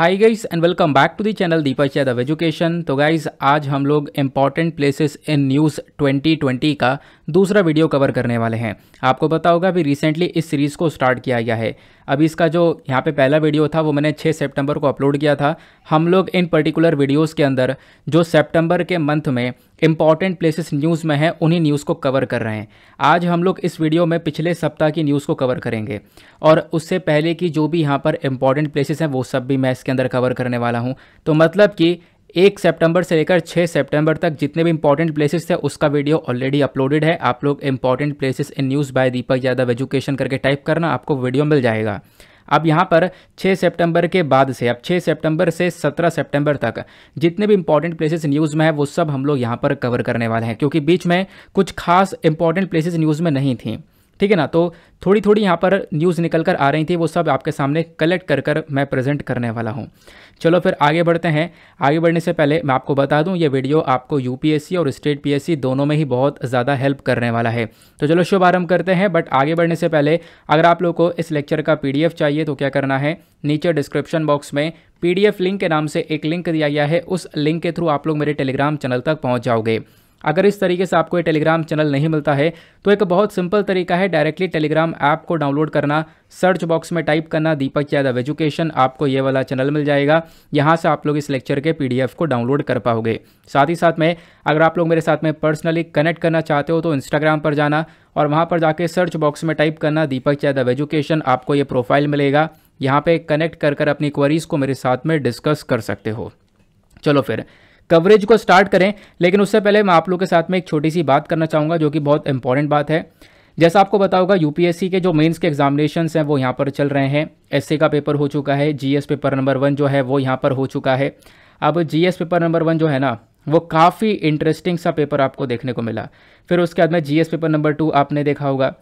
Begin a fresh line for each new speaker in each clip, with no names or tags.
hi guys and welcome back to the channel Deepak Yadav education तो guys आज हम लोग इम्पॉर्टेंट प्लेसेस इन न्यूज़ 2020 का दूसरा वीडियो कवर करने वाले हैं आपको पता होगा अभी रिसेंटली इस सीरीज़ को स्टार्ट किया गया है अभी इसका जो यहाँ पे पहला वीडियो था वो मैंने 6 सितंबर को अपलोड किया था हम लोग इन पर्टिकुलर वीडियोज़ के अंदर जो सेप्टेम्बर के मंथ में इंपॉर्टेंट प्लेसेस न्यूज़ में हैं उन्हीं न्यूज़ को कवर कर रहे हैं आज हम लोग इस वीडियो में पिछले सप्ताह की न्यूज़ को कवर करेंगे और उससे पहले की जो भी यहाँ पर इंपॉर्टेंट प्लेसेस हैं वो सब भी मैं इसके अंदर कवर करने वाला हूँ तो मतलब कि एक सितंबर से लेकर छः सितंबर तक जितने भी इंपॉर्टेंट प्लेसेस थे उसका वीडियो ऑलरेडी अपलोडेड है आप लोग important places in news by Deepak Yadav education करके टाइप करना आपको वीडियो मिल जाएगा अब यहाँ पर 6 सितंबर के बाद से अब 6 सितंबर से 17 सितंबर तक जितने भी इंपॉर्टेंट प्लेसेस न्यूज़ में है वो सब हम लोग यहाँ पर कवर करने वाले हैं क्योंकि बीच में कुछ खास इंपॉर्टेंट प्लेसेस न्यूज़ में नहीं थी ठीक है ना तो थोड़ी थोड़ी यहाँ पर न्यूज़ निकल कर आ रही थी वो सब आपके सामने कलेक्ट कर कर मैं प्रेजेंट करने वाला हूँ चलो फिर आगे बढ़ते हैं आगे बढ़ने से पहले मैं आपको बता दूं ये वीडियो आपको यूपीएससी और स्टेट पीएससी दोनों में ही बहुत ज़्यादा हेल्प करने वाला है तो चलो शुभारंभ करते हैं बट आगे बढ़ने से पहले अगर आप लोग को इस लेक्चर का पी चाहिए तो क्या करना है नीचे डिस्क्रिप्शन बॉक्स में पी लिंक के नाम से एक लिंक दिया गया है उस लिंक के थ्रू आप लोग मेरे टेलीग्राम चैनल तक पहुँच जाओगे अगर इस तरीके से आपको ये टेलीग्राम चैनल नहीं मिलता है तो एक बहुत सिंपल तरीका है डायरेक्टली टेलीग्राम ऐप को डाउनलोड करना सर्च बॉक्स में टाइप करना दीपक यादव एजुकेशन आपको ये वाला चैनल मिल जाएगा यहाँ से आप लोग इस लेक्चर के पीडीएफ को डाउनलोड कर पाओगे साथ ही साथ में अगर आप लोग मेरे साथ में पर्सनली कनेक्ट करना चाहते हो तो इंस्टाग्राम पर जाना और वहाँ पर जाके सर्च बॉक्स में टाइप करना दीपक यादव एजुकेशन आपको ये प्रोफाइल मिलेगा यहाँ पर कनेक्ट कर कर अपनी क्वेरीज़ को मेरे साथ में डिस्कस कर सकते हो चलो फिर कवरेज को स्टार्ट करें लेकिन उससे पहले मैं आप लोग के साथ में एक छोटी सी बात करना चाहूँगा जो कि बहुत इंपॉर्टेंट बात है जैसा आपको पता होगा यूपीएससी के जो मेंस के एग्जामिनेशन हैं वो यहाँ पर चल रहे हैं एसए का पेपर हो चुका है जीएस पेपर नंबर वन जो है वो यहाँ पर हो चुका है अब जीएस पेपर नंबर वन जो है ना वो काफ़ी इंटरेस्टिंग सा पेपर आपको देखने को मिला फिर उसके बाद में जीएस पेपर नंबर टू आपने देखा होगा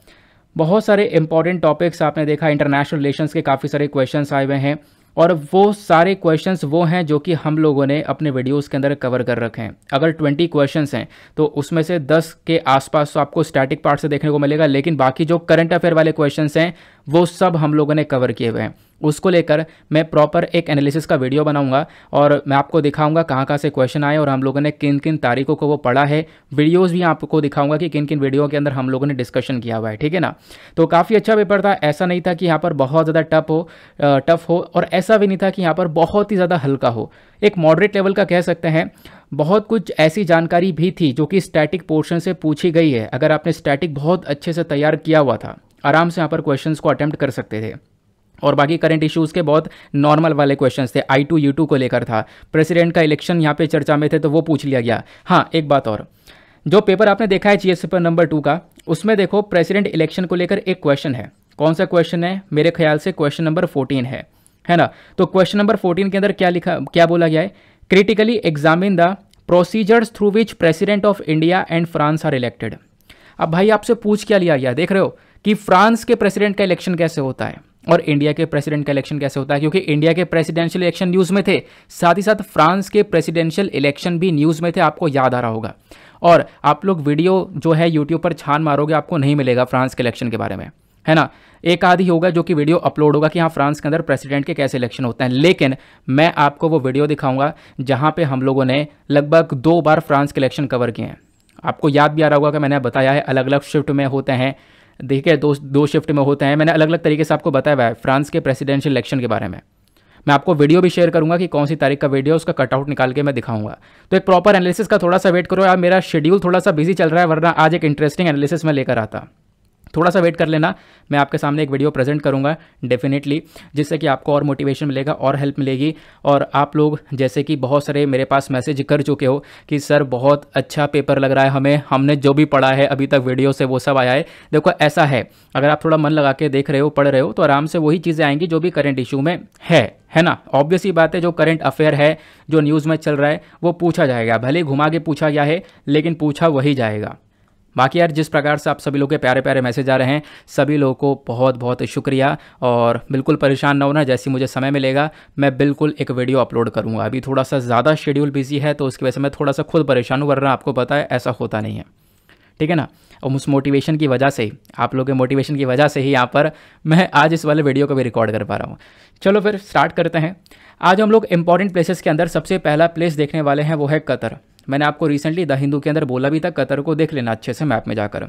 बहुत सारे इंपॉर्टेंट टॉपिक्स आपने देखा इंटरनेशनल रिलेशंस के काफ़ी सारे क्वेश्चंस आए हुए हैं और वो सारे क्वेश्चंस वो हैं जो कि हम लोगों ने अपने वीडियोस के अंदर कवर कर रखे हैं अगर 20 क्वेश्चंस हैं तो उसमें से 10 के आसपास तो आपको स्टैटिक पार्ट से देखने को मिलेगा लेकिन बाकी जो करंट अफेयर वाले क्वेश्चंस हैं वो सब हम लोगों ने कवर किए हुए हैं उसको लेकर मैं प्रॉपर एक एनालिसिस का वीडियो बनाऊंगा और मैं आपको दिखाऊंगा कहाँ कहाँ से क्वेश्चन आए और हम लोगों ने किन किन तारीखों को वो पढ़ा है वीडियोस भी आपको दिखाऊंगा कि किन किन वीडियो के अंदर हम लोगों ने डिस्कशन किया हुआ है ठीक है ना तो काफ़ी अच्छा पेपर था ऐसा नहीं था कि यहाँ पर बहुत ज़्यादा टफ हो टफ हो और ऐसा भी नहीं था कि यहाँ पर बहुत ही ज़्यादा हल्का हो एक मॉडरेट लेवल का कह सकते हैं बहुत कुछ ऐसी जानकारी भी थी जो कि स्टैटिक पोर्शन से पूछी गई है अगर आपने स्टैटिक बहुत अच्छे से तैयार किया हुआ था आराम से यहाँ पर क्वेश्चन को अटैम्प्ट कर सकते थे और बाकी करंट इश्यूज़ के बहुत नॉर्मल वाले क्वेश्चंस थे आई टू यू टू को लेकर था प्रेसिडेंट का इलेक्शन यहाँ पे चर्चा में थे तो वो पूछ लिया गया हाँ एक बात और जो पेपर आपने देखा है G S paper number two का उसमें देखो प्रेसिडेंट इलेक्शन को लेकर एक क्वेश्चन है कौन सा क्वेश्चन है मेरे ख्याल से क्वेश्चन नंबर फोर्टीन है है ना तो क्वेश्चन नंबर फोर्टीन के अंदर क्या लिखा क्या बोला गया है critically examine the procedures through which president of India and France are elected अब भाई आपसे पूछ क्या लिया गया देख रहे हो कि फ्रांस के प्रेसिडेंट का इलेक्शन कैसे होता है और इंडिया के प्रेसिडेंट का इलेक्शन कैसे होता है क्योंकि इंडिया के प्रेसिडेंशियल इलेक्शन न्यूज़ में थे साथ ही साथ फ्रांस के प्रेसिडेंशियल इलेक्शन भी न्यूज़ में थे आपको याद आ रहा होगा और आप लोग वीडियो जो है यूट्यूब पर छान मारोगे आपको नहीं मिलेगा फ्रांस के इलेक्शन के बारे में है ना एक आधी होगा जो कि वीडियो अपलोड होगा कि हाँ फ्रांस के अंदर प्रेसिडेंट के कैसे इलेक्शन होते हैं लेकिन मैं आपको वो वीडियो दिखाऊंगा जहाँ पे हम लोगों ने लगभग दो बार फ्रांस के इलेक्शन कवर किए हैं आपको याद भी आ रहा होगा कि मैंने बताया है अलग अलग शिफ्ट में होते हैं देखिए दो दो शिफ्ट में होते हैं मैंने अलग अलग तरीके से आपको बताया हुआ है फ्रांस के प्रेसिडेंशियल इलेक्शन के बारे में मैं आपको वीडियो भी शेयर करूंगा कि कौन सी तारीख का वीडियो उसका कटआउट निकाल के मैं दिखाऊंगा तो एक प्रॉपर एनालिसिस का थोड़ा सा वेट करो यार मेरा शेड्यूल थोड़ा सा बिजी चल रहा है वरना आज एक इंटरेस्टिंग एनालिसिस मैं लेकर आता थोड़ा सा वेट कर लेना मैं आपके सामने एक वीडियो प्रेजेंट करूँगा डेफिनेटली जिससे कि आपको और मोटिवेशन मिलेगा और हेल्प मिलेगी और आप लोग जैसे कि बहुत सारे मेरे पास मैसेज कर चुके हो कि सर बहुत अच्छा पेपर लग रहा है हमें हमने जो भी पढ़ा है अभी तक वीडियो से वो सब आया है देखो ऐसा है अगर आप थोड़ा मन लगा के देख रहे हो पढ़ रहे हो तो आराम से वही चीज़ें आएंगी जो भी करेंट इशू में है है ना ऑब्वियस ही बात है जो करंट अफेयर है जो न्यूज़ में चल रहा है वो पूछा जाएगा भले घुमा के पूछा गया है लेकिन पूछा वही जाएगा बाकी यार जिस प्रकार से आप सभी लोग के प्यारे प्यारे मैसेज आ रहे हैं सभी लोगों को बहुत बहुत शुक्रिया और बिल्कुल परेशान ना होना जैसे मुझे समय मिलेगा मैं बिल्कुल एक वीडियो अपलोड करूँगा अभी थोड़ा सा ज़्यादा शेड्यूल बिजी है तो उसकी वजह से मैं थोड़ा सा खुद परेशान हूँ वरना आपको पता है ऐसा होता नहीं है ठीक है ना और उस मोटिवेशन की वजह से ही आप लोगों के मोटिवेशन की वजह से ही यहाँ पर मैं आज इस वाले वीडियो को भी रिकॉर्ड कर पा रहा हूँ चलो फिर स्टार्ट करते हैं आज हम लोग इंपॉर्टेंट प्लेसेस के अंदर सबसे पहला प्लेस देखने वाले हैं वो है कतर मैंने आपको रिसेंटली द हिंदू के अंदर बोला भी था कतर को देख लेना अच्छे से मैप में जाकर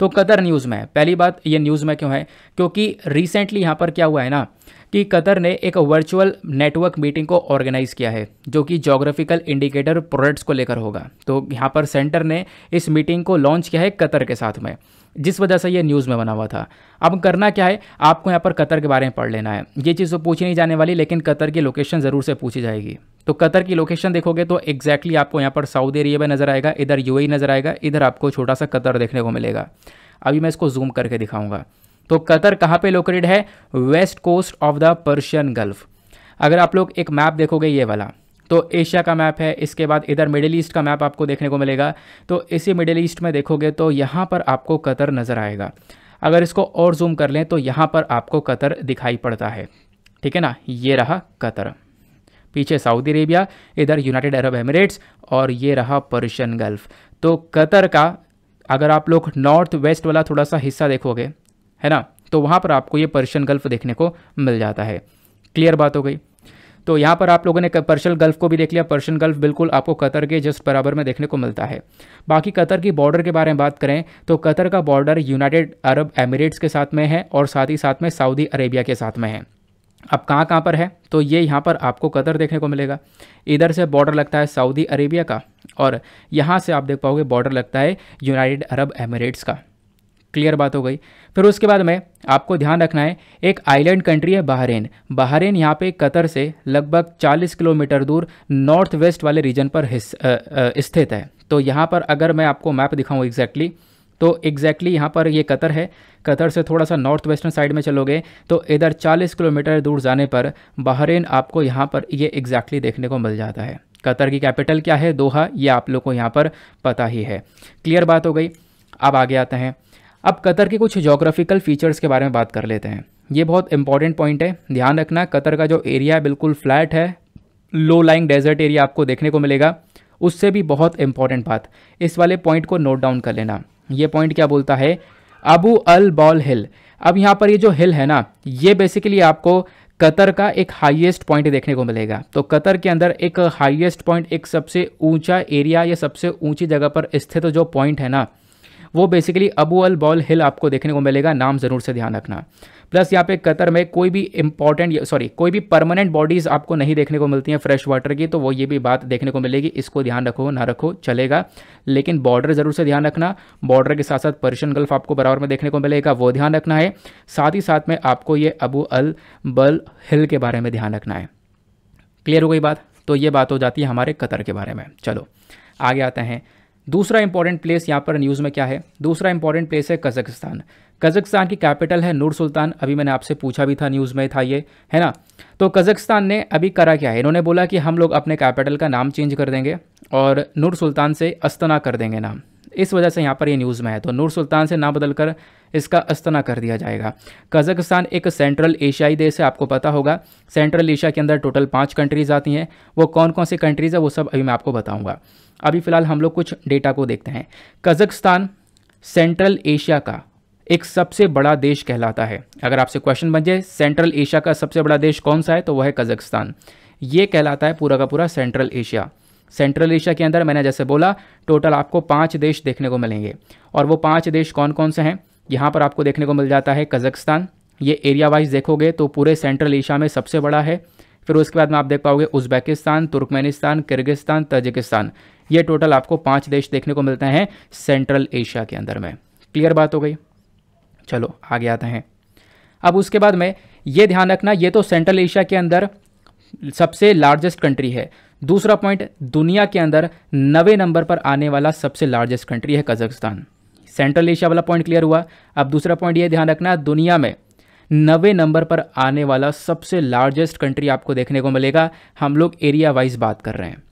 तो कतर न्यूज़ में है पहली बात ये न्यूज़ में क्यों है क्योंकि रिसेंटली यहाँ पर क्या हुआ है ना कि कतर ने एक वर्चुअल नेटवर्क मीटिंग को ऑर्गेनाइज़ किया है जो कि जोग्राफिकल इंडिकेटर प्रोडक्ट्स को लेकर होगा तो यहाँ पर सेंटर ने इस मीटिंग को लॉन्च किया है कतर के साथ में जिस वजह से ये न्यूज़ में बना हुआ था अब करना क्या है आपको यहाँ पर कतर के बारे में पढ़ लेना है ये चीज़ तो पूछी नहीं जाने वाली लेकिन कतर की लोकेशन ज़रूर से पूछी जाएगी तो कतर की लोकेशन देखोगे तो एक्जैक्टली आपको यहाँ पर सऊदी अरेबिया नज़र आएगा इधर यू e नज़र आएगा इधर आपको छोटा सा कतर देखने को मिलेगा अभी मैं इसको जूम करके दिखाऊंगा तो कतर कहाँ पर लोकेटेड है west coast of the Persian Gulf अगर आप लोग एक मैप देखोगे ये वाला तो एशिया का मैप है इसके बाद इधर मिडिल ईस्ट का मैप आपको देखने को मिलेगा तो इसी मिडिल ईस्ट में देखोगे तो यहाँ पर आपको कतर नज़र आएगा अगर इसको और जूम कर लें तो यहाँ पर आपको कतर दिखाई पड़ता है ठीक है ना ये रहा कतर पीछे सऊदी अरेबिया इधर यूनाइटेड अरब एमिरेट्स और ये रहा पर्शियन गल्फ तो कतर का अगर आप लोग नॉर्थ वेस्ट वाला थोड़ा सा हिस्सा देखोगे है ना तो वहाँ पर आपको ये पर्शियन गल्फ देखने को मिल जाता है क्लियर बात हो गई तो यहाँ पर आप लोगों ने पर्शियन गल्फ को भी देख लिया पर्शियन गल्फ बिल्कुल आपको कतर के जस्ट बराबर में देखने को मिलता है बाकी कतर की बॉर्डर के बारे में बात करें तो कतर का बॉर्डर यूनाइटेड अरब एमिरेट्स के साथ में है और साथ ही साथ में सऊदी अरेबिया के साथ में है अब कहाँ कहाँ पर है तो ये यहाँ पर आपको कतर देखने को मिलेगा इधर से बॉर्डर लगता है सऊदी अरेबिया का और यहाँ से आप देख पाओगे बॉर्डर लगता है यूनाइटेड अरब एमिरेट्स का क्लियर बात हो गई फिर उसके बाद में आपको ध्यान रखना है एक आइलैंड कंट्री है बहरेन बहरेन यहाँ पे कतर से लगभग 40 किलोमीटर दूर नॉर्थ वेस्ट वाले रीजन पर स्थित है तो यहाँ पर अगर मैं आपको मैप दिखाऊँ एग्जैक्टली तो एग्जैक्टली यहाँ पर ये कतर है कतर से थोड़ा सा नॉर्थ वेस्टर्न साइड में चलोगे तो इधर 40 किलोमीटर दूर जाने पर बहरेन आपको यहाँ पर ये एग्जैक्टली देखने को मिल जाता है कतर की कैपिटल क्या है दोहा ये आप लोग को यहाँ पर पता ही है क्लियर बात हो गई अब आगे आते हैं अब कतर के कुछ जोग्राफिकल फीचर्स के बारे में बात कर लेते हैं ये बहुत इंपॉर्टेंट पॉइंट है ध्यान रखना कतर का जो एरिया है बिल्कुल फ्लैट है लो लाइंग डेजर्ट एरिया आपको देखने को मिलेगा उससे भी बहुत इंपॉर्टेंट बात इस वाले पॉइंट को नोट डाउन कर लेना ये पॉइंट क्या बोलता है अबू अल बॉल हिल अब यहाँ पर ये जो हिल है ना ये बेसिकली आपको कतर का एक हाईएस्ट पॉइंट देखने को मिलेगा तो कतर के अंदर एक हाईएस्ट पॉइंट एक सबसे ऊंचा एरिया या सबसे ऊंची जगह पर स्थित तो जो पॉइंट है ना वो basically Abu al Bawl hill आपको देखने को मिलेगा नाम ज़रूर से ध्यान रखना प्लस यहाँ पे कतर में कोई भी इंपॉर्टेंट सॉरी कोई भी परमानेंट बॉडीज़ आपको नहीं देखने को मिलती हैं फ्रेश वाटर की तो वो ये भी बात देखने को मिलेगी इसको ध्यान रखो ना रखो चलेगा लेकिन बॉर्डर ज़रूर से ध्यान रखना बॉर्डर के साथ साथ पर्शियन गल्फ आपको बराबर में देखने को मिलेगा वो ध्यान रखना है साथ ही साथ में आपको ये अबू अल बल हिल के बारे में ध्यान रखना है क्लियर हो गई बात तो ये बात हो जाती है हमारे कतर के बारे में चलो आगे आते हैं दूसरा इंपॉर्टेंट प्लेस यहाँ पर न्यूज़ में क्या है दूसरा इंपॉर्टेंट प्लेस है कज़कस्तान कजकस्तान की कैपिटल है नूर सुल्तान अभी मैंने आपसे पूछा भी था न्यूज़ में था ये है ना तो कजकस्तान ने अभी करा क्या है इन्होंने बोला कि हम लोग अपने कैपिटल का नाम चेंज कर देंगे और नूर सुल्तान से अस्तना कर देंगे नाम इस वजह से यहाँ पर ये न्यूज़ में है तो नूर सुल्तान से नाम बदलकर इसका अस्तना कर दिया जाएगा कजाकिस्तान एक सेंट्रल एशियाई देश है आपको पता होगा सेंट्रल एशिया के अंदर टोटल पाँच कंट्रीज़ आती हैं वो कौन कौन सी कंट्रीज़ है वो सब अभी मैं आपको बताऊँगा अभी फ़िलहाल हम लोग कुछ डेटा को देखते हैं कजाकिस्तान सेंट्रल एशिया का एक सबसे बड़ा देश कहलाता है अगर आपसे क्वेश्चन बन जाए सेंट्रल एशिया का सबसे बड़ा देश कौन सा है तो वह है कजाकिस्तान ये कहलाता है पूरा का पूरा सेंट्रल एशिया सेंट्रल एशिया के अंदर मैंने जैसे बोला टोटल आपको पाँच देश देखने को मिलेंगे और वो पाँच देश कौन कौन से हैं यहाँ पर आपको देखने को मिल जाता है कजकस्तान ये एरिया वाइज देखोगे तो पूरे सेंट्रल एशिया में सबसे बड़ा है फिर उसके बाद में आप देख पाओगे उज्बेकिस्तान तुर्कमेनिस्तान किर्गिस्तान तजिकिस्तान ये टोटल आपको पाँच देश देखने को मिलते हैं सेंट्रल एशिया के अंदर में क्लियर बात हो गई चलो आगे आते हैं अब उसके बाद में ये ध्यान रखना ये तो सेंट्रल एशिया के अंदर सबसे लार्जेस्ट कंट्री है दूसरा पॉइंट दुनिया के अंदर नवे नंबर पर आने वाला सबसे लार्जेस्ट कंट्री है कजकस्तान सेंट्रल एशिया वाला पॉइंट क्लियर हुआ अब दूसरा पॉइंट ये ध्यान रखना दुनिया में नवे नंबर पर आने वाला सबसे लार्जेस्ट कंट्री आपको देखने को मिलेगा हम लोग एरिया वाइज बात कर रहे हैं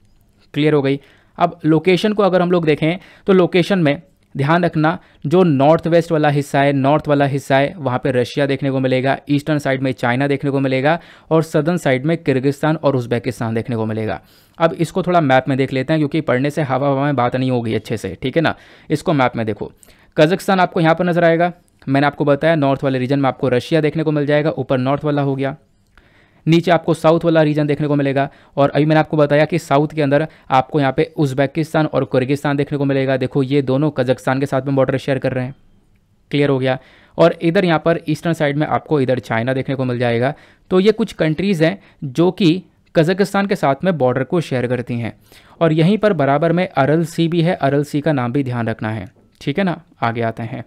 क्लियर हो गई अब लोकेशन को अगर हम लोग देखें तो लोकेशन में ध्यान रखना जो नॉर्थ वेस्ट वाला हिस्सा है नॉर्थ वाला हिस्सा है वहाँ पे रशिया देखने को मिलेगा ईस्टर्न साइड में चाइना देखने को मिलेगा और सदर्न साइड में किर्गिस्तान और उज्बेकिस्तान देखने को मिलेगा अब इसको थोड़ा मैप में देख लेते हैं क्योंकि पढ़ने से हवा हवा में बात नहीं होगी अच्छे से ठीक है ना इसको मैप में देखो कजकस्तान आपको यहाँ पर नजर आएगा मैंने आपको बताया नॉर्थ वाले रीजन में आपको रशिया देखने को मिल जाएगा ऊपर नॉर्थ वाला हो गया नीचे आपको साउथ वाला रीजन देखने को मिलेगा और अभी मैंने आपको बताया कि साउथ के अंदर आपको यहाँ पे उज्बेकिस्तान और कुर्गिस्तान देखने को मिलेगा देखो ये दोनों कजकस्तान के साथ में बॉर्डर शेयर कर रहे हैं क्लियर हो गया और इधर यहाँ पर ईस्टर्न साइड में आपको इधर चाइना देखने को मिल जाएगा तो ये कुछ कंट्रीज़ हैं जो कि कज़ाकिस्तान के साथ में बॉर्डर को शेयर करती हैं और यहीं पर बराबर में अरल सी भी है अरल सी का नाम भी ध्यान रखना है ठीक है ना आगे आते हैं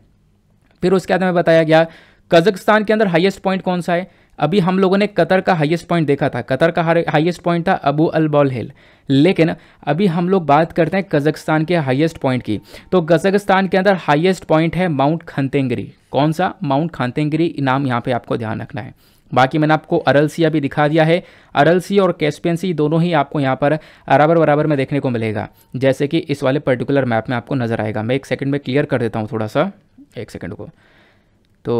फिर उसके बाद में बताया गया कज़ाकिस्तान के अंदर हाईएस्ट पॉइंट कौन सा है अभी हम लोगों ने कतर का हाईएस्ट पॉइंट देखा था कतर का हाईएस्ट पॉइंट था अबू अल बॉल हिल लेकिन अभी हम लोग बात करते हैं कजकस्तान के हाईएस्ट पॉइंट की तो कजकस्तान के अंदर हाईएस्ट पॉइंट है माउंट खंतेंगरी कौन सा माउंट खंतेंगरी नाम यहाँ पे आपको ध्यान रखना है बाकी मैंने आपको अरलसिया भी दिखा दिया है अरलसी और कैस्पियनसी दोनों ही आपको यहाँ पर बराबर बराबर में देखने को मिलेगा जैसे कि इस वाले पर्टिकुलर मैप में आपको नज़र आएगा मैं एक सेकेंड में क्लियर कर देता हूँ थोड़ा सा एक सेकेंड को तो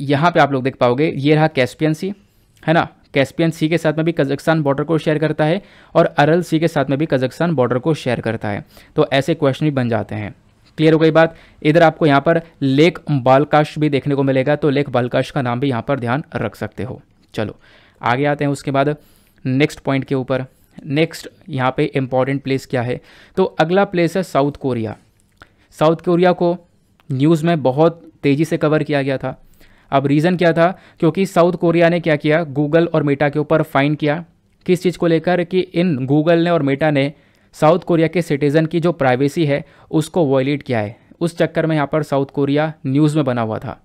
यहाँ पे आप लोग देख पाओगे ये रहा कैस्पियन सी है ना कैस्पियन सी के साथ में भी कजाकिस्तान बॉर्डर को शेयर करता है और अरल सी के साथ में भी कजाकिस्तान बॉर्डर को शेयर करता है तो ऐसे क्वेश्चन भी बन जाते हैं क्लियर हो गई बात इधर आपको यहाँ पर लेक बालकाश भी देखने को मिलेगा तो लेक बालकाश का नाम भी यहाँ पर ध्यान रख सकते हो चलो आगे आते हैं उसके बाद नेक्स्ट पॉइंट के ऊपर नेक्स्ट यहाँ पे इम्पॉर्टेंट प्लेस क्या है तो अगला प्लेस है साउथ कोरिया साउथ कोरिया को न्यूज़ में बहुत तेज़ी से कवर किया गया था अब रीज़न क्या था क्योंकि साउथ कोरिया ने क्या किया गूगल और मेटा के ऊपर फाइन किया किस चीज़ को लेकर कि इन गूगल ने और मेटा ने साउथ कोरिया के सिटीज़न की जो प्राइवेसी है उसको वॉयलेट किया है उस चक्कर में यहाँ पर साउथ कोरिया न्यूज़ में बना हुआ था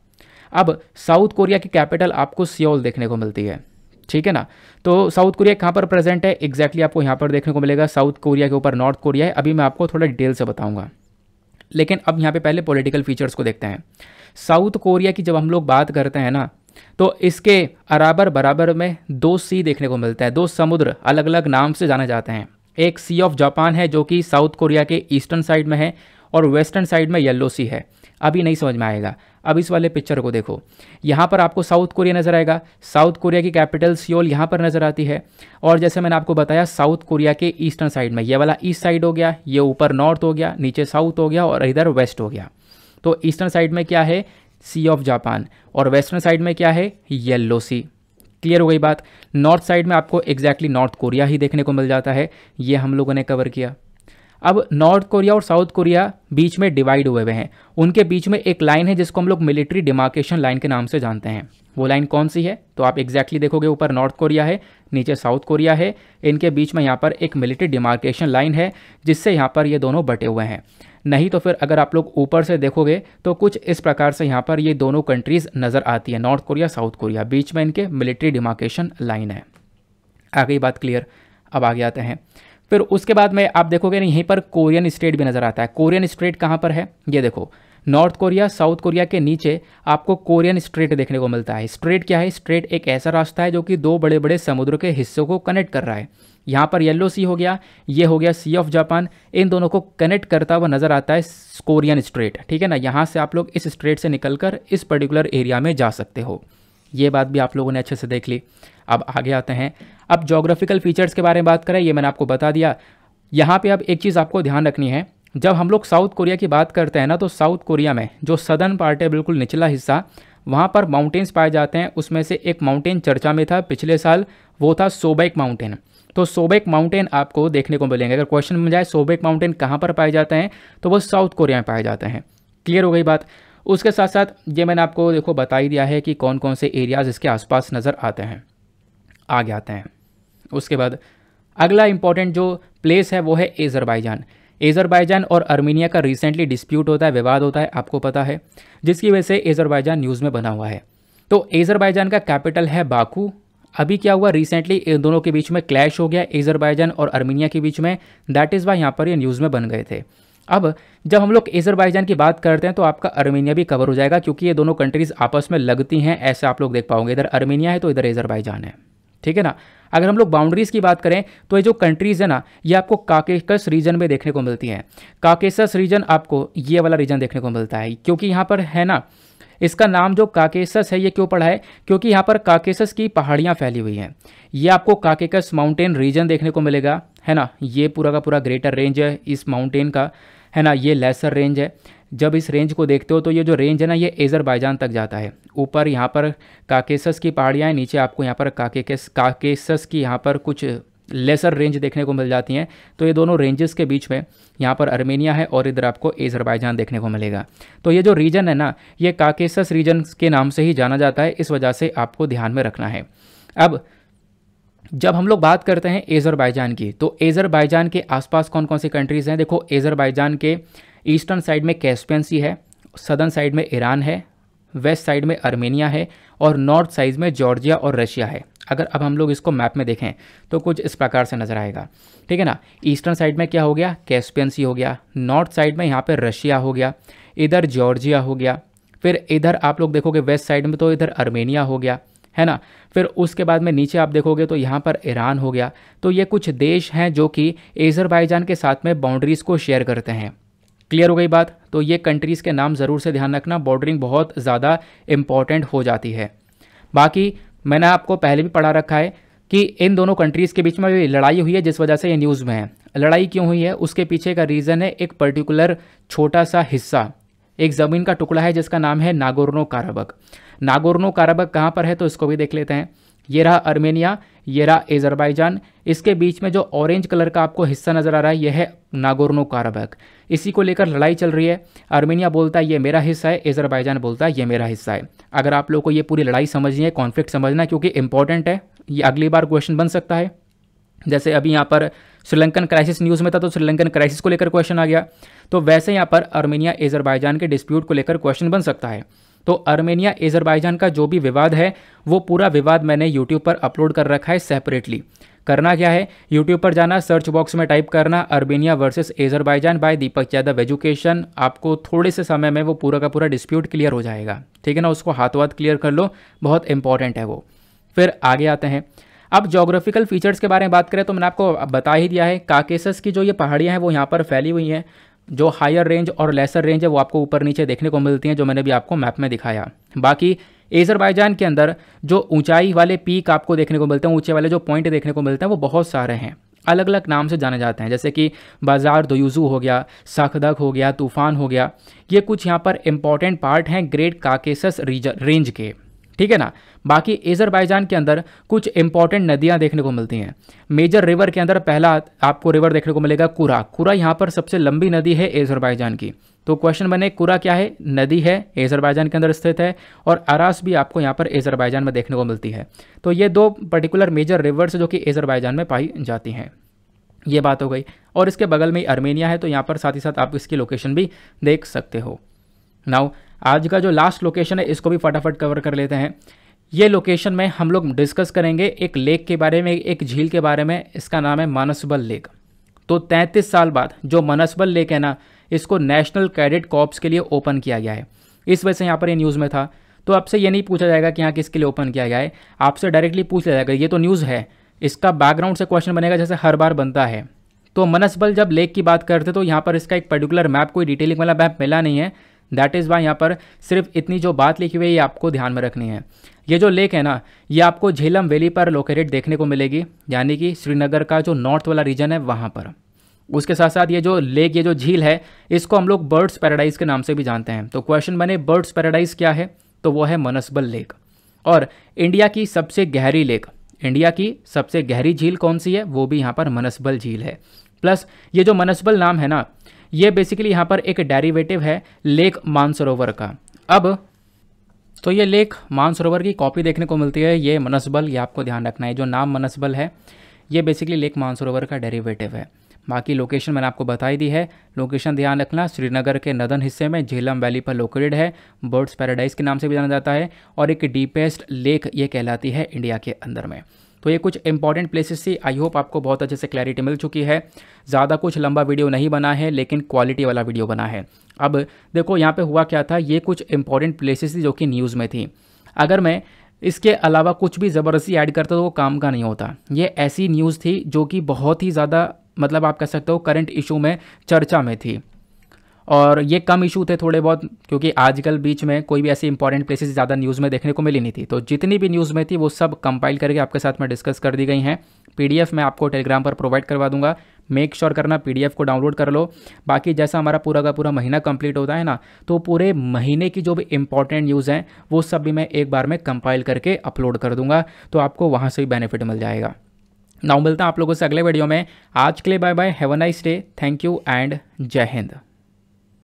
अब साउथ कोरिया की कैपिटल आपको सियोल देखने को मिलती है ठीक है ना तो साउथ कोरिया कहाँ पर प्रेजेंट है एग्जैक्टली exactly आपको यहाँ पर देखने को मिलेगा साउथ कोरिया के ऊपर नॉर्थ कोरिया है अभी मैं आपको थोड़ा डिटेल से बताऊँगा लेकिन अब यहाँ पे पहले पॉलिटिकल फीचर्स को देखते हैं साउथ कोरिया की जब हम लोग बात करते हैं ना तो इसके अराबर बराबर में दो सी देखने को मिलता है दो समुद्र अलग अलग नाम से जाने जाते हैं एक सी ऑफ जापान है जो कि साउथ कोरिया के ईस्टर्न साइड में है और वेस्टर्न साइड में येल्लो सी है अभी नहीं समझ में आएगा अब इस वाले पिक्चर को देखो यहाँ पर आपको साउथ कोरिया नज़र आएगा साउथ कोरिया की कैपिटल सियोल यहाँ पर नज़र आती है और जैसे मैंने आपको बताया साउथ कोरिया के ईस्टर्न साइड में ये वाला ईस्ट साइड हो गया ये ऊपर नॉर्थ हो गया नीचे साउथ हो गया और इधर वेस्ट हो गया तो ईस्टर्न साइड में क्या है सी ऑफ जापान और वेस्टर्न साइड में क्या है येल्लो सी क्लियर हो गई बात नॉर्थ साइड में आपको एग्जैक्टली नॉर्थ कोरिया ही देखने को मिल जाता है ये हम लोगों ने कवर किया अब नॉर्थ कोरिया और साउथ कोरिया बीच में डिवाइड हुए हुए हैं उनके बीच में एक लाइन है जिसको हम लोग मिलिट्री डिमार्केशन लाइन के नाम से जानते हैं वो लाइन कौन सी है तो आप एग्जैक्टली exactly देखोगे ऊपर नॉर्थ कोरिया है नीचे साउथ कोरिया है इनके बीच में यहाँ पर एक मिलिट्री डिमार्केशन लाइन है जिससे यहाँ पर ये दोनों बटे हुए हैं नहीं तो फिर अगर आप लोग ऊपर से देखोगे तो कुछ इस प्रकार से यहाँ पर ये दोनों कंट्रीज़ नज़र आती है नॉर्थ कोरिया साउथ कोरिया बीच में इनके मिलिट्री डिमार्केशन लाइन है आ गई बात क्लियर अब आगे आते हैं फिर उसके बाद में आप देखोगे ना यहीं पर कोरियन स्टेट भी नज़र आता है कोरियन स्टेट कहाँ पर है ये देखो नॉर्थ कोरिया साउथ कोरिया के नीचे आपको कोरियन स्ट्रेट देखने को मिलता है स्ट्रेट क्या है स्ट्रेट एक ऐसा रास्ता है जो कि दो बड़े बड़े समुद्र के हिस्सों को कनेक्ट कर रहा है यहाँ पर येलो सी हो गया ये हो गया सी ऑफ जापान इन दोनों को कनेक्ट करता हुआ नज़र आता है कोरियन स्ट्रेट ठीक है ना यहाँ से आप लोग इस स्ट्रेट से निकलकर इस पर्टिकुलर एरिया में जा सकते हो ये बात भी आप लोगों ने अच्छे से देख ली अब आगे आते हैं अब जोग्राफिकल फीचर्स के बारे में बात करें ये मैंने आपको बता दिया यहाँ पे अब एक चीज़ आपको ध्यान रखनी है जब हम लोग साउथ कोरिया की बात करते हैं ना तो साउथ कोरिया में जो सदर्न पार्ट है बिल्कुल निचला हिस्सा वहाँ पर माउंटेन्स पाए जाते हैं उसमें से एक माउंटेन चर्चा में था पिछले साल वो था सोबैक माउंटेन तो सोबेक माउंटेन आपको देखने को मिलेंगे अगर क्वेश्चन में जाए सोबेक माउंटेन कहाँ पर पाए जाते हैं तो वो साउथ कोरिया में पाए जाते हैं क्लियर हो गई बात उसके साथ साथ ये मैंने आपको देखो बता ही दिया है कि कौन कौन से एरियाज़ इसके आसपास नज़र आते हैं आगे आते हैं उसके बाद अगला इंपॉर्टेंट जो प्लेस है वो है एजरबाइजान एजरबाइजान और अर्मीनिया का रिसेंटली डिस्प्यूट होता है विवाद होता है आपको पता है जिसकी वजह से एजरबाइजान न्यूज़ में बना हुआ है तो एजरबाइजान का कैपिटल है बाकू अभी क्या हुआ रिसेंटली इन दोनों के बीच में क्लैश हो गया एजरबाइजान और अर्मीनिया के बीच में दैट इज़ वाई यहाँ पर ये न्यूज़ में बन गए थे अब जब हम लोग एजरबाइजान की बात करते हैं तो आपका अर्मेनिया भी कवर हो जाएगा क्योंकि ये दोनों कंट्रीज़ आपस में लगती हैं ऐसे आप लोग देख पाओगे इधर अर्मेनिया है तो इधर एजरबाइजान है ठीक है ना अगर हम लोग बाउंड्रीज़ की बात करें तो ये जो कंट्रीज़ है ना ये आपको काकेकस रीजन में देखने को मिलती हैं काकेसस रीजन आपको ये वाला रीजन देखने को मिलता है क्योंकि यहाँ पर है ना इसका नाम जो काकेसस है ये क्यों पड़ा है क्योंकि यहाँ पर काकेसस की पहाड़ियाँ फैली हुई हैं ये आपको काकेकस माउंटेन रीजन देखने को मिलेगा है ना ये पूरा का पूरा ग्रेटर रेंज है इस माउंटेन का है ना ये लेसर रेंज है जब इस रेंज को देखते हो तो ये जो रेंज है ना ये एजरबाइजान तक जाता है ऊपर यहाँ पर काकेसस की पहाड़ियाँ हैं नीचे आपको यहाँ पर काकेकस काकेसस की यहाँ पर कुछ लेसर रेंज देखने को मिल जाती हैं तो ये दोनों रेंजेस के बीच में यहाँ पर अर्मेनिया है और इधर आपको एजरबाइजान देखने को मिलेगा तो ये जो रीजन है ना ये काकेसस रीजन के नाम से ही जाना जाता है इस वजह से आपको ध्यान में रखना है अब जब हम लोग बात करते हैं एजरबाइजान की तो एजरबाइजान के आसपास कौन कौन सी कंट्रीज़ हैं देखो एजरबाइजान के ईस्टर्न साइड में कैस्पियन है सदर्न साइड में ईरान है वेस्ट साइड में अर्मेनिया है और नॉर्थ साइड में जॉर्जिया और रशिया है अगर अब हम लोग इसको मैप में देखें तो कुछ इस प्रकार से नज़र आएगा ठीक है ना ईस्टर्न साइड में क्या हो गया कैस्पियन सी हो गया नॉर्थ साइड में यहाँ पर रशिया हो गया इधर जॉर्जिया हो गया फिर इधर आप लोग देखोगे वेस्ट साइड में तो इधर अर्मेनिया हो गया है ना फिर उसके बाद में नीचे आप देखोगे तो यहाँ पर ईरान हो गया तो ये कुछ देश हैं जो कि एजरबाइजान के साथ में बाउंड्रीज़ को शेयर करते हैं क्लियर हो गई बात तो ये कंट्रीज़ के नाम ज़रूर से ध्यान रखना बॉर्डरिंग बहुत ज़्यादा इम्पॉर्टेंट हो जाती है बाकी मैंने आपको पहले भी पढ़ा रखा है कि इन दोनों कंट्रीज़ के बीच में भी लड़ाई हुई है जिस वजह से ये न्यूज़ में है लड़ाई क्यों हुई है उसके पीछे का रीज़न है एक पर्टिकुलर छोटा सा हिस्सा एक ज़मीन का टुकड़ा है जिसका नाम है नागोर्नो काराबक नागोर्नो काराबक कहाँ पर है तो इसको भी देख लेते हैं ये रहा अर्मेनिया ये रहा इसके बीच में जो ऑरेंज कलर का आपको हिस्सा नज़र आ रहा है यह है नागोर्नो काराबैक इसी को लेकर लड़ाई चल रही है आर्मेनिया बोलता है ये मेरा हिस्सा है एजरबाईजान बोलता है ये मेरा हिस्सा है अगर आप लोग को ये पूरी लड़ाई समझनी है कॉन्फ्लिक्ट समझना है क्योंकि इंपॉर्टेंट है ये अगली बार क्वेश्चन बन सकता है जैसे अभी यहाँ पर श्रीलंकन क्राइसिस न्यूज़ में था तो श्रीलंकन क्राइसिस को लेकर क्वेश्चन आ गया तो वैसे यहाँ पर आर्मेनिया एजरबाइजान के डिस्प्यूट को लेकर क्वेश्चन बन सकता है तो आर्मेनिया एजरबाइजान का जो भी विवाद है वो पूरा विवाद मैंने यूट्यूब पर अपलोड कर रखा है सेपरेटली करना क्या है यूट्यूब पर जाना सर्च बॉक्स में टाइप करना Armenia versus Azerbaijan by Deepak Yadav education आपको थोड़े से समय में वो पूरा का पूरा डिस्प्यूट क्लियर हो जाएगा ठीक है ना उसको हाथों हाथ क्लियर कर लो बहुत इंपॉर्टेंट है वो फिर आगे आते हैं अब जोग्राफिकल फीचर्स के बारे में बात करें तो मैंने आपको बता ही दिया है काकेसस की जो ये पहाड़ियाँ हैं वो यहाँ पर फैली हुई हैं जो हायर रेंज और लेसर रेंज है वो आपको ऊपर नीचे देखने को मिलती हैं जो मैंने भी आपको मैप में दिखाया बाकी एजरबाइजान के अंदर जो ऊंचाई वाले पीक आपको देखने को मिलते हैं ऊंचे वाले जो पॉइंट देखने को मिलते हैं वो बहुत सारे हैं अलग अलग नाम से जाने जाते हैं जैसे कि बाजार दोयूजू हो गया साखदक हो गया तूफान हो गया ये कुछ यहाँ पर इंपॉर्टेंट पार्ट हैं ग्रेट काकेसस रेंज के ठीक है ना बाकी एजरबाइजान के अंदर कुछ इंपॉर्टेंट नदियाँ देखने को मिलती हैं मेजर रिवर के अंदर पहला आपको रिवर देखने को मिलेगा कुरा कुरा यहाँ पर सबसे लंबी नदी है एजरबाइजान की तो क्वेश्चन बने कुरा क्या है नदी है एजरबाइजान के अंदर स्थित है और अरास भी आपको यहाँ पर एजरबाइजान में देखने को मिलती है तो ये दो पर्टिकुलर मेजर रिवर्स जो कि एजरबाइजान में पाई जाती हैं ये बात हो गई और इसके बगल में अर्मेनिया है तो यहाँ पर साथ ही साथ आप इसकी लोकेशन भी देख सकते हो नाउ आज का जो लास्ट लोकेशन है इसको भी फटाफट कवर कर लेते हैं ये लोकेशन में हम लोग डिस्कस करेंगे एक लेक के बारे में एक झील के बारे में इसका नाम है मानसबल लेक तो 33 साल बाद जो मानसबल लेक है ना इसको नेशनल कैडेट कॉप्स के लिए ओपन किया गया है इस वजह से यहाँ पर ये न्यूज़ में था तो आपसे ये नहीं पूछा जाएगा कि यहाँ किसके लिए ओपन किया गया है आपसे डायरेक्टली पूछ लिया जाएगा ये तो न्यूज़ है इसका बैकग्राउंड से क्वेश्चन बनेगा जैसे हर बार बनता है तो मनसबल जब लेक की बात करते तो यहाँ पर इसका एक पर्टिकुलर मैप कोई डिटेलिंग वाला मैप मिला नहीं है दैट इज़ वाई यहाँ पर सिर्फ इतनी जो बात लिखी हुई है ये आपको ध्यान में रखनी है ये जो लेक है ना ये आपको झेलम वैली पर लोकेटेड देखने को मिलेगी यानी कि श्रीनगर का जो नॉर्थ वाला रीजन है वहाँ पर उसके साथ साथ ये जो लेक ये जो झील है इसको हम लोग बर्ड्स पैराडाइज के नाम से भी जानते हैं तो क्वेश्चन बने बर्ड्स पैराडाइज क्या है तो वो है मनसबल लेक और इंडिया की सबसे गहरी लेक इंडिया की सबसे गहरी झील कौन सी है वो भी यहाँ पर मनसबल झील है प्लस ये जो मनसबल नाम है ना ये बेसिकली यहाँ पर एक डेरिवेटिव है लेक मानसरोवर का अब तो ये लेक मानसरोवर की कॉपी देखने को मिलती है ये मनसबल ये आपको ध्यान रखना है जो नाम मनसबल है ये बेसिकली लेक मानसरोवर का डेरिवेटिव है बाकी लोकेशन मैंने आपको बताई दी है लोकेशन ध्यान रखना श्रीनगर के नदन हिस्से में झेलम वैली पर लोकेटेड है बर्ड्स पैराडाइज के नाम से भी जाना जाता है और एक डीपेस्ट लेक ये कहलाती है इंडिया के अंदर में तो ये कुछ इंपॉर्टेंट प्लेसेस थी आई होप आपको बहुत अच्छे से क्लैरिटी मिल चुकी है ज़्यादा कुछ लंबा वीडियो नहीं बना है लेकिन क्वालिटी वाला वीडियो बना है अब देखो यहाँ पे हुआ क्या था ये कुछ इंपॉर्टेंट प्लेसेस थी जो कि न्यूज़ में थी अगर मैं इसके अलावा कुछ भी ज़बरदस्ती ऐड करता तो वो काम का नहीं होता ये ऐसी न्यूज़ थी जो कि बहुत ही ज़्यादा मतलब आप कह सकते हो करंट इशू में चर्चा में थी और ये कम इशू थे थोड़े बहुत क्योंकि आजकल बीच में कोई भी ऐसी इंपॉर्टेंट प्लेसेस ज़्यादा न्यूज़ में देखने को मिली नहीं थी तो जितनी भी न्यूज़ में थी वो सब कंपाइल करके आपके साथ में डिस्कस कर दी गई हैं पी मैं आपको टेलीग्राम पर प्रोवाइड करवा दूंगा मेक श्योर sure करना पीडीएफ को डाउनलोड कर लो बाकी जैसा हमारा पूरा का पूरा महीना कंप्लीट होता है ना तो पूरे महीने की जो भी इंपॉर्टेंट न्यूज़ हैं वो सब भी मैं एक बार में कंपाइल करके अपलोड कर दूंगा तो आपको वहाँ से भी बेनिफिट मिल जाएगा नाउ मिलता हूँ आप लोगों से अगले वीडियो में आज के लिए bye bye have a nice day thank you and जय हिंद